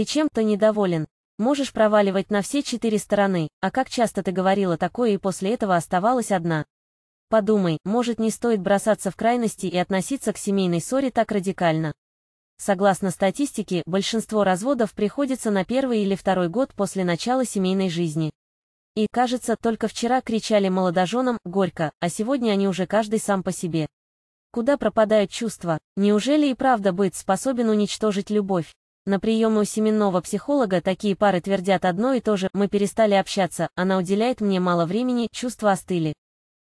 Ты чем-то недоволен. Можешь проваливать на все четыре стороны, а как часто ты говорила такое и после этого оставалась одна? Подумай, может не стоит бросаться в крайности и относиться к семейной ссоре так радикально. Согласно статистике, большинство разводов приходится на первый или второй год после начала семейной жизни. И, кажется, только вчера кричали молодоженам «горько», а сегодня они уже каждый сам по себе. Куда пропадают чувства? Неужели и правда быт способен уничтожить любовь? На приеме у семенного психолога такие пары твердят одно и то же «мы перестали общаться, она уделяет мне мало времени, чувства остыли».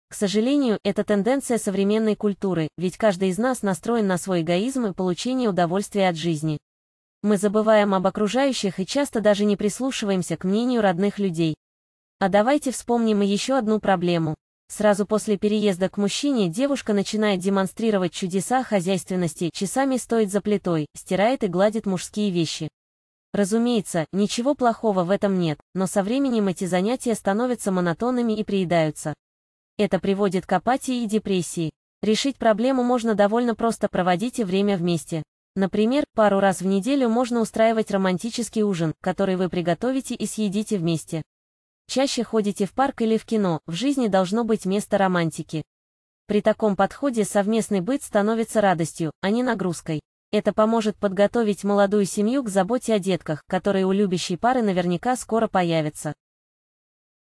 К сожалению, это тенденция современной культуры, ведь каждый из нас настроен на свой эгоизм и получение удовольствия от жизни. Мы забываем об окружающих и часто даже не прислушиваемся к мнению родных людей. А давайте вспомним и еще одну проблему. Сразу после переезда к мужчине девушка начинает демонстрировать чудеса хозяйственности, часами стоит за плитой, стирает и гладит мужские вещи. Разумеется, ничего плохого в этом нет, но со временем эти занятия становятся монотонными и приедаются. Это приводит к апатии и депрессии. Решить проблему можно довольно просто, проводить время вместе. Например, пару раз в неделю можно устраивать романтический ужин, который вы приготовите и съедите вместе. Чаще ходите в парк или в кино, в жизни должно быть место романтики. При таком подходе совместный быт становится радостью, а не нагрузкой. Это поможет подготовить молодую семью к заботе о детках, которые у любящей пары наверняка скоро появятся.